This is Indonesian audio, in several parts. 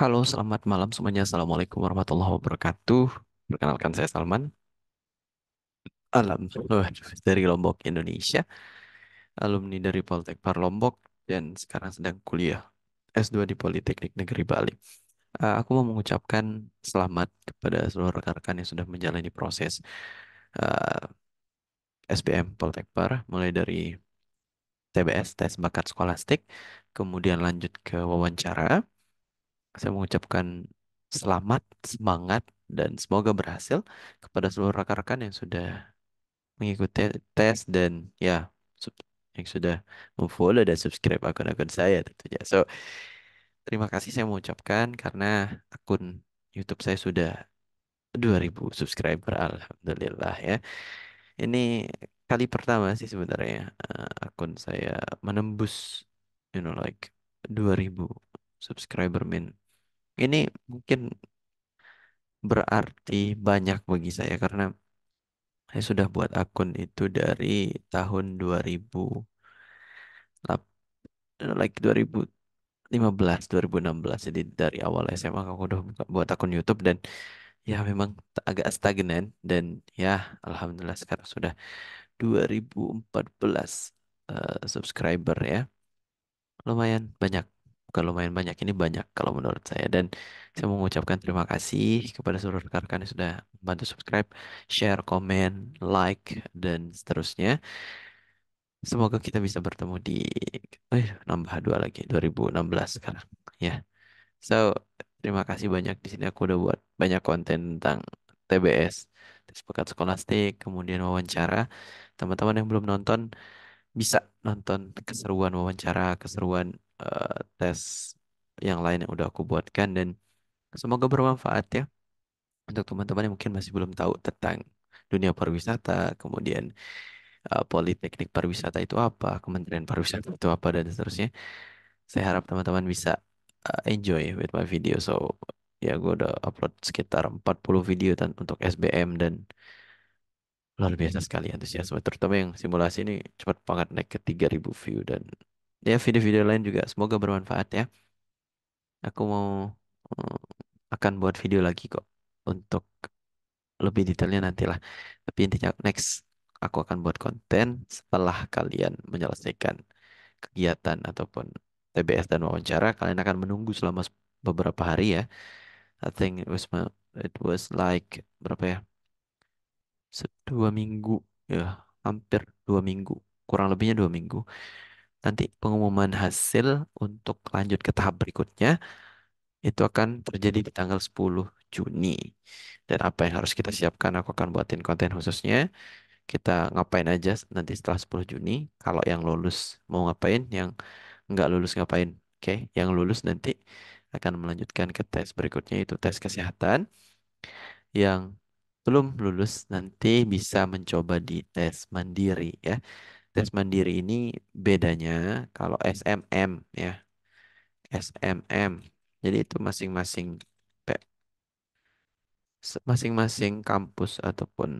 Halo, selamat malam semuanya. Assalamualaikum warahmatullahi wabarakatuh. Perkenalkan saya Salman. Alam, dari Lombok, Indonesia. Alumni dari Poltekpar Lombok dan sekarang sedang kuliah S2 di Politeknik Negeri Bali. Eh, aku mau mengucapkan selamat kepada seluruh rekan-rekan yang sudah menjalani proses uh, eh, SBM Poltekpar, mulai dari TBS, tes bakat skolastik, kemudian lanjut ke wawancara, saya mengucapkan selamat, semangat, dan semoga berhasil kepada seluruh rekan-rekan yang sudah mengikuti tes dan ya yang sudah memfollow dan subscribe akun-akun saya tentunya. So, terima kasih saya mengucapkan karena akun YouTube saya sudah 2000 subscriber alhamdulillah ya. Ini kali pertama sih sebenarnya uh, akun saya menembus you know like 2000 subscriber min ini mungkin berarti banyak bagi saya karena saya sudah buat akun itu dari tahun 2000 like 2015 2016 jadi dari awal SMA aku udah buat akun YouTube dan ya memang agak stagnan dan ya alhamdulillah sekarang sudah 2014 uh, eh, subscriber ya lumayan banyak bukan lumayan banyak ini banyak kalau menurut saya dan saya mengucapkan terima kasih kepada seluruh rekan-rekan yang sudah bantu subscribe, share, komen, like dan seterusnya. Semoga kita bisa bertemu di eh nambah dua lagi 2016 sekarang ya. Yeah. So, terima kasih banyak di sini aku udah buat banyak konten tentang TBS, tes pekat sekolastik, kemudian wawancara. Teman-teman yang belum nonton bisa nonton keseruan wawancara, keseruan uh, tes yang lain yang udah aku buatkan dan semoga bermanfaat ya untuk teman-teman yang mungkin masih belum tahu tentang dunia pariwisata, kemudian uh, politeknik pariwisata itu apa, kementerian pariwisata itu apa dan seterusnya. Saya harap teman-teman bisa uh, enjoy with my video. So ya gue udah upload sekitar 40 video untuk SBM dan Luar iya. biasa sekali antusiasme, terutama yang simulasi ini cepat banget naik ke 3000 view dan ya video-video lain juga semoga bermanfaat ya. Aku mau eh, akan buat video lagi kok untuk lebih detailnya nantilah. Tapi intinya next aku akan buat konten setelah kalian menyelesaikan kegiatan ataupun TBS dan wawancara. Kalian akan menunggu selama beberapa hari ya. I think it was, it was like berapa ya? dua minggu ya hampir dua minggu kurang lebihnya dua minggu nanti pengumuman hasil untuk lanjut ke tahap berikutnya itu akan terjadi di tanggal 10 Juni dan apa yang harus kita siapkan aku akan buatin konten khususnya kita ngapain aja nanti setelah 10 Juni kalau yang lulus mau ngapain yang nggak lulus ngapain oke yang lulus nanti akan melanjutkan ke tes berikutnya itu tes kesehatan yang belum lulus nanti bisa mencoba di tes mandiri ya. Tes mandiri ini bedanya kalau SMM ya. SMM. Jadi itu masing-masing masing-masing kampus ataupun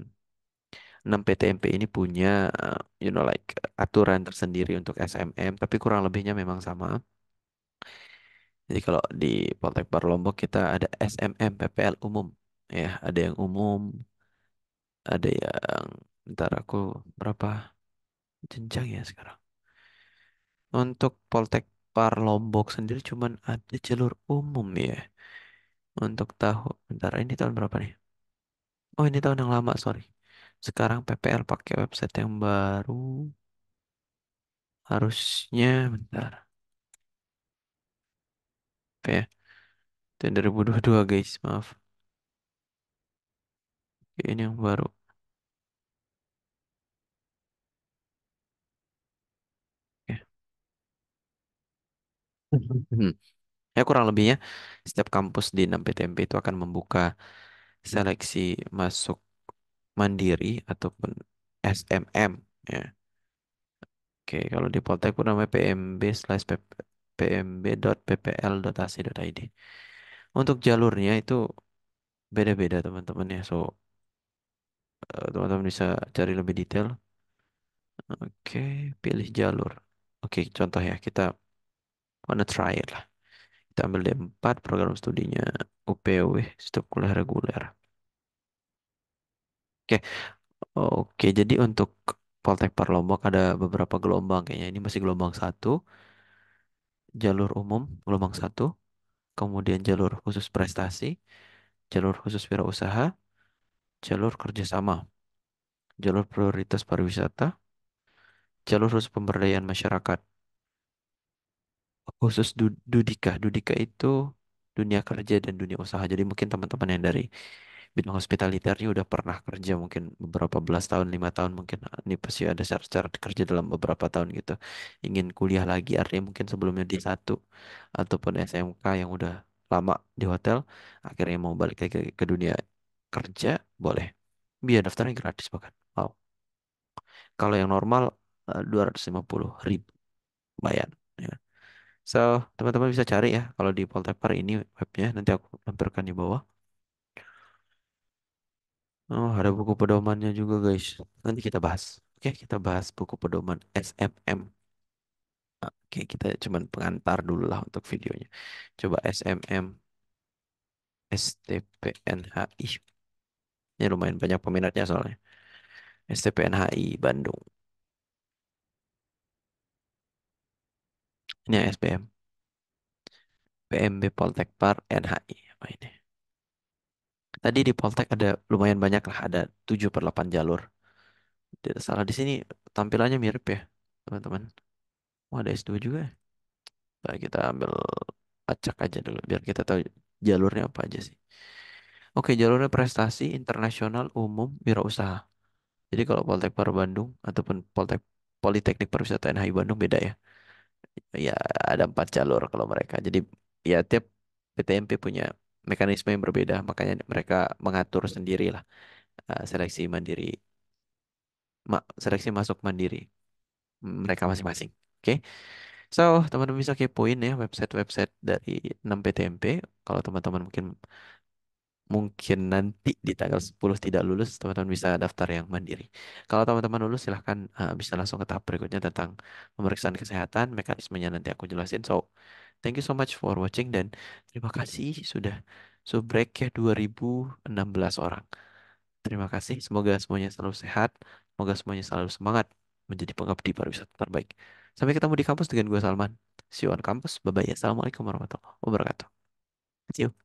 6 PTMP ini punya eh, you know like aturan tersendiri untuk SMM tapi kurang lebihnya memang sama. Jadi kalau di Poltek Lombok kita ada SMM PPL umum ya ada yang umum ada yang ntar aku berapa jenjang ya sekarang untuk Poltek Par Lombok sendiri cuman ada jalur umum ya untuk tahun ntar ini tahun berapa nih oh ini tahun yang lama sorry sekarang PPL pakai website yang baru harusnya bentar apa ya 2022 guys maaf ini yang baru. Eh. Hmm. Ya. kurang lebihnya setiap kampus di 6 PTMP itu akan membuka seleksi masuk mandiri ataupun SMM ya. Oke, kalau di Poltek pun namanya PMB slash pmb.ppl.ac.id. Untuk jalurnya itu beda-beda teman-teman ya. So Eh, teman-teman bisa cari lebih detail. Oke, pilih jalur. Oke, contoh ya, kita wanna try it lah. Kita ambil D4 program studinya UPW, setiap kuliah reguler. Oke. Oke, jadi untuk Poltek Parlombok ada beberapa gelombang kayaknya. Ini masih gelombang satu, jalur umum gelombang satu, kemudian jalur khusus prestasi, jalur khusus wirausaha, usaha jalur kerjasama, jalur prioritas pariwisata, jalur khusus pemberdayaan masyarakat. Khusus Dudika, Dudika itu dunia kerja dan dunia usaha. Jadi mungkin teman-teman yang dari bidang hospitality ini udah pernah kerja mungkin beberapa belas tahun, lima tahun mungkin ah, ini pasti ada syarat-syarat kerja dalam beberapa tahun gitu. Ingin kuliah lagi artinya mungkin sebelumnya di satu ataupun SMK yang udah lama di hotel akhirnya mau balik ke, ke dunia kerja boleh biar daftarnya gratis bahkan wow kalau yang normal eh, dua ratus lima puluh ribu bayar ya. so teman-teman bisa cari ya kalau di poltaper ini webnya nanti aku lampirkan di bawah oh ada buku pedomannya juga guys nanti kita bahas oke kita bahas buku pedoman SMM oke kita cuman pengantar dulu lah untuk videonya coba SMM STPNHI ini lumayan banyak peminatnya soalnya. STPNHI Bandung. Ini yang SPM. PMB Poltek Par NHI. Apa ini? Tadi di Poltek ada lumayan banyak lah. Ada 7 per 8 jalur. Tidak salah di sini tampilannya mirip ya. Teman-teman. Wah ada S2 juga Nah, kita ambil acak aja dulu. Biar kita tahu jalurnya apa aja sih. Oke, jalurnya prestasi internasional umum wirausaha. Jadi kalau Poltek Paru Bandung ataupun Poltek Politeknik Pariwisata NHI Bandung beda ya. Ya ada empat jalur kalau mereka. Jadi ya tiap PTMP punya mekanisme yang berbeda, makanya mereka mengatur sendirilah eh, seleksi mandiri, ma seleksi masuk mandiri mereka masing-masing. Oke. Okay? So, teman-teman bisa kepoin ya website-website dari 6 PTMP. Kalau teman-teman mungkin mungkin nanti di tanggal 10 tidak lulus, teman-teman bisa daftar yang mandiri. Kalau teman-teman lulus, silahkan uh, bisa langsung ke tahap berikutnya tentang pemeriksaan kesehatan, mekanismenya nanti aku jelasin. So, thank you so much for watching dan terima kasih sudah subrek break ya 2016 orang. Terima kasih, semoga semuanya selalu sehat, semoga semuanya selalu semangat menjadi pengabdi pariwisata terbaik. Sampai ketemu di kampus dengan gue Salman. See you on campus. Bye-bye. Assalamualaikum warahmatullahi wabarakatuh. See you.